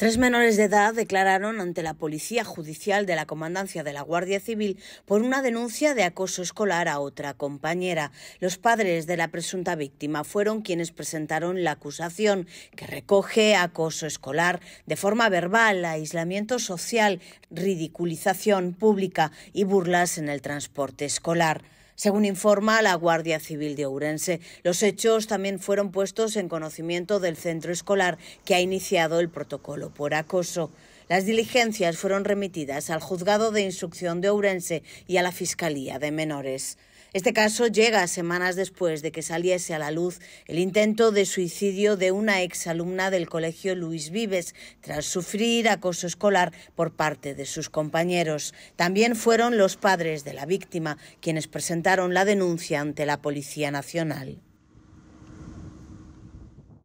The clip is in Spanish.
Tres menores de edad declararon ante la Policía Judicial de la Comandancia de la Guardia Civil por una denuncia de acoso escolar a otra compañera. Los padres de la presunta víctima fueron quienes presentaron la acusación, que recoge acoso escolar de forma verbal, aislamiento social, ridiculización pública y burlas en el transporte escolar según informa la Guardia Civil de Ourense. Los hechos también fueron puestos en conocimiento del centro escolar que ha iniciado el protocolo por acoso. Las diligencias fueron remitidas al Juzgado de Instrucción de Ourense y a la Fiscalía de Menores. Este caso llega semanas después de que saliese a la luz el intento de suicidio de una exalumna del colegio Luis Vives tras sufrir acoso escolar por parte de sus compañeros. También fueron los padres de la víctima quienes presentaron la denuncia ante la Policía Nacional.